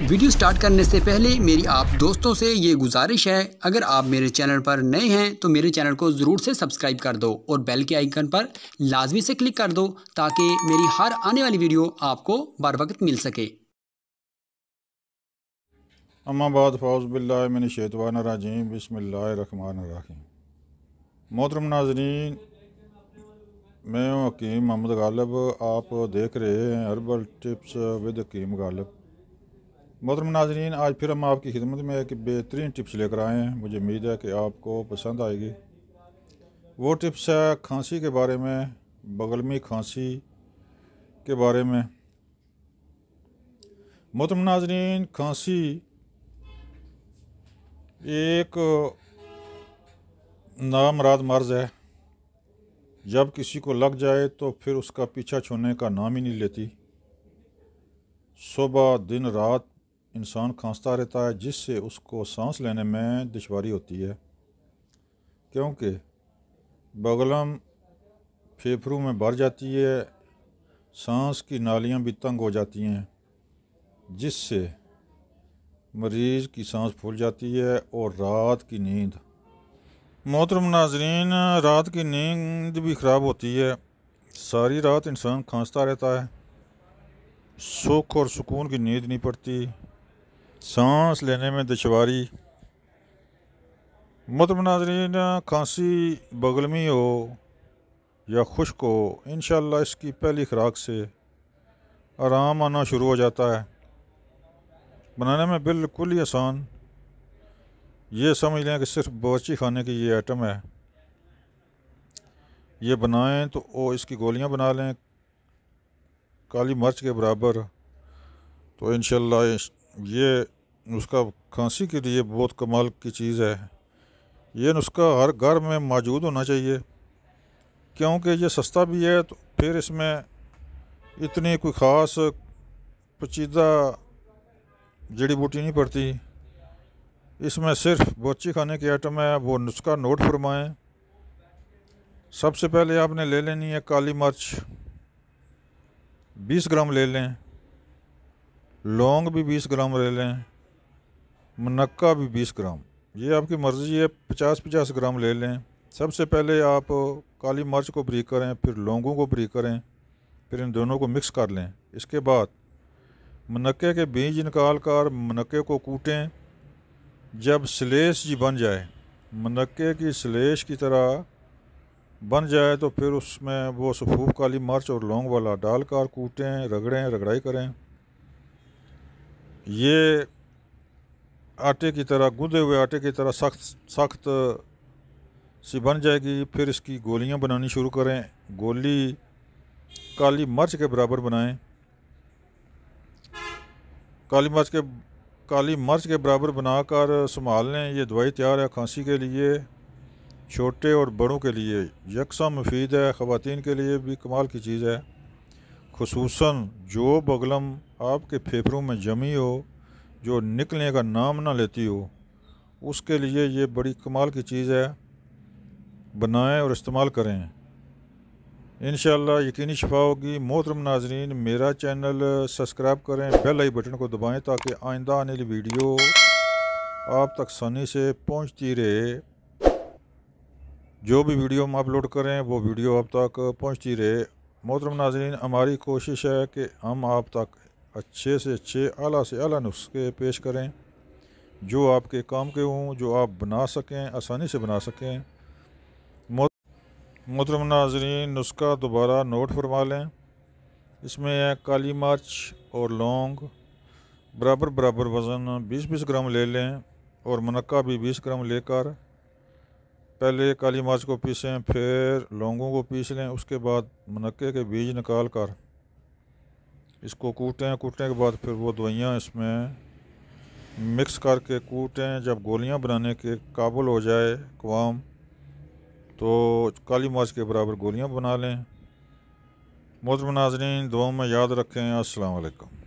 video start करने से पहले मेरी आप दोस्तों से ये गुजारिश है अगर आप मेरे चैनल पर नए हैं तो मेरे चैनल को ज़रूर से सब्सक्राइब कर दो और बेल के आइकन पर लाजमी से क्लिक कर दो ताकि मेरी हर आने वाली वीडियो आपको बर वक्त मिल सके अम्माबाद फ़ौज बिल्लाशवान राजीम बसमान मोहतरम नाजरीन मैं हूँ हकीम मोहम्मद गालिब आप देख रहे हैं herbal tips with Hakim Ghalib मोहरम नाजरीन आज फिर हम आपकी खिदमत में एक बेहतरीन टिप्स लेकर आए हैं मुझे उम्मीद है कि आपको पसंद आएगी वो टिप्स है खांसी के बारे में बगलमी खांसी के बारे में मोहरम नाजरीन खांसी एक नामराद मर्ज है जब किसी को लग जाए तो फिर उसका पीछा छोड़ने का नाम ही नहीं लेती सुबह दिन रात इंसान खांसता रहता है जिससे उसको सांस लेने में दुशारी होती है क्योंकि बगलम फेफड़ों में भर जाती है सांस की नालियां भी तंग हो जाती हैं जिससे मरीज़ की सांस फूल जाती है और रात की नींद मोहतरम नाजरीन रात की नींद भी ख़राब होती है सारी रात इंसान खांसता रहता है सुख और सुकून की नींद नहीं पड़ती सांस लेने में दुशारी नाजरीन खांसी बगलमी हो या खुश्क हो इन इसकी पहली खुराक से आराम आना शुरू हो जाता है बनाने में बिल्कुल ही आसान ये समझ लें कि सिर्फ बची खाने की ये आइटम है ये बनाएं तो वो इसकी गोलियां बना लें काली मिर्च के बराबर तो इन ये नुस्खा खांसी के लिए बहुत कमाल की चीज़ है ये नुस्खा हर घर में मौजूद होना चाहिए क्योंकि ये सस्ता भी है तो फिर इसमें इतनी कोई ख़ास पचीदा जड़ी बूटी नहीं पड़ती इसमें सिर्फ बोची खाने के आइटम है वो नुस्खा नोट फरमाएं सबसे पहले आपने ले लेनी है काली मिर्च 20 ग्राम ले लें लौंग भी बीस ग्राम ले लें मुनक्का भी बीस ग्राम ये आपकी मर्ज़ी है पचास पचास ग्राम ले लें सबसे पहले आप काली मिर्च को ब्री करें फिर लौंगों को ब्री करें फिर इन दोनों को मिक्स कर लें इसके बाद मुनक्के के बीज निकाल कर मुनक्के को कूटें जब स्लेश जी बन जाए मुनक्के की स्लेश की तरह बन जाए तो फिर उसमें वो सफूफ काली मिर्च और लौंग वाला डाल कर कूटें रगड़ें रगड़ाई करें ये आटे की तरह गूँधे हुए आटे की तरह सख्त सख्त सी बन जाएगी फिर इसकी गोलियां बनानी शुरू करें गोली काली मर्च के बराबर बनाएं काली मर्च के काली मर्च के बराबर बनाकर संभाल लें ये दवाई तैयार है खांसी के लिए छोटे और बड़ों के लिए यकसा मुफीद है ख़वान के लिए भी कमाल की चीज़ है खसूस जो बगलम आपके फेफड़ों में जमी हो जो निकलने का नाम ना लेती हो उसके लिए ये बड़ी कमाल की चीज़ है बनाएं और इस्तेमाल करें इन यकीनी शफा होगी मोहतरम नाजरीन मेरा चैनल सब्सक्राइब करें बेल आई बटन को दबाएं ताकि आइंदा आने वाली वीडियो आप तक आसानी से पहुंचती रहे जो भी वीडियो हम अपलोड करें वो वीडियो आप तक पहुंचती रहे मोहतरम नाजरीन हमारी कोशिश है कि हम आप तक अच्छे से अच्छे अला से अला नुस्खे पेश करें जो आपके काम के हों जो आप बना सकें आसानी से बना सकें मोहतरम नाजरीन नुस्खा दोबारा नोट फरमा लें इसमें है काली मर्च और लौंग बराबर बराबर वज़न 20-20 ग्राम ले लें और मनक्का भी 20 ग्राम लेकर पहले काली मिर्च को पीसें फिर लौंगों को पीस लें उसके बाद मनक्के के बीज निकाल कर इसको कूटें कूटने के बाद फिर वो दवाइयाँ इसमें मिक्स करके कूटें जब गोलियां बनाने के काबुल हो जाए कवाम तो काली मार्च के बराबर गोलियां बना लें मोहतरम नाजरीन दुआओं में याद रखें अस्सलाम वालेकुम